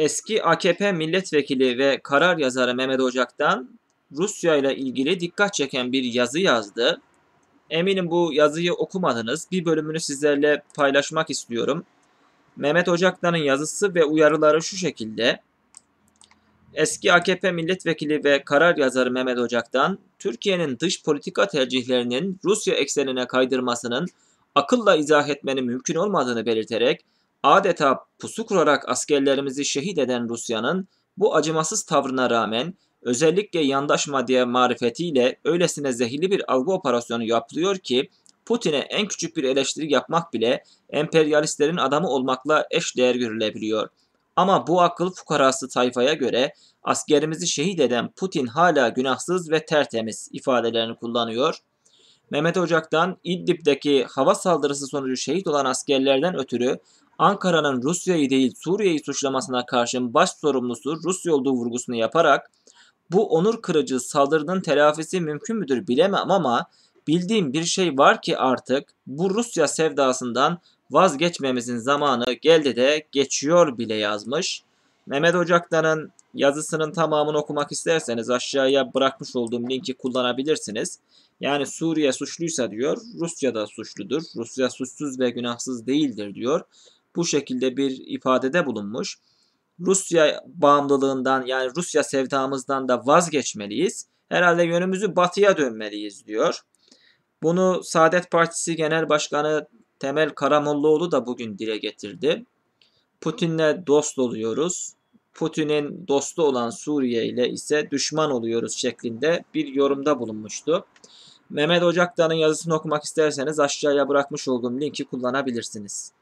eski AKP milletvekili ve karar yazarı Mehmet Ocak'tan Rusya ile ilgili dikkat çeken bir yazı yazdı. Eminim bu yazıyı okumadınız. Bir bölümünü sizlerle paylaşmak istiyorum. Mehmet Ocaktan'ın yazısı ve uyarıları şu şekilde. Eski AKP milletvekili ve karar yazarı Mehmet Ocak'tan Türkiye'nin dış politika tercihlerinin Rusya eksenine kaydırmasının akılla izah etmenin mümkün olmadığını belirterek adeta pusu kurarak askerlerimizi şehit eden Rusya'nın bu acımasız tavrına rağmen özellikle yandaş madde marifetiyle öylesine zehirli bir algı operasyonu yapılıyor ki Putin'e en küçük bir eleştiri yapmak bile emperyalistlerin adamı olmakla eş değer görülebiliyor. Ama bu akıl fukarası tayfaya göre askerimizi şehit eden Putin hala günahsız ve tertemiz ifadelerini kullanıyor. Mehmet Ocak'tan İdlib'deki hava saldırısı sonucu şehit olan askerlerden ötürü Ankara'nın Rusya'yı değil Suriye'yi suçlamasına karşın baş sorumlusu Rusya olduğu vurgusunu yaparak bu onur kırıcı saldırının telafisi mümkün müdür bilemem ama bildiğim bir şey var ki artık bu Rusya sevdasından vazgeçmemizin zamanı geldi de geçiyor bile yazmış. Mehmet Ocaklar'ın yazısının tamamını okumak isterseniz aşağıya bırakmış olduğum linki kullanabilirsiniz. Yani Suriye suçluysa diyor, Rusya da suçludur. Rusya suçsuz ve günahsız değildir diyor bu şekilde bir ifadede bulunmuş. Rusya bağımlılığından yani Rusya sevdamızdan da vazgeçmeliyiz. Herhalde yönümüzü batıya dönmeliyiz diyor. Bunu Saadet Partisi Genel Başkanı Temel Karamollaoğlu da bugün dile getirdi. Putin'le dost oluyoruz. Putin'in dostu olan Suriye ile ise düşman oluyoruz şeklinde bir yorumda bulunmuştu. Mehmet Ocaktan'ın yazısını okumak isterseniz aşağıya bırakmış olduğum linki kullanabilirsiniz.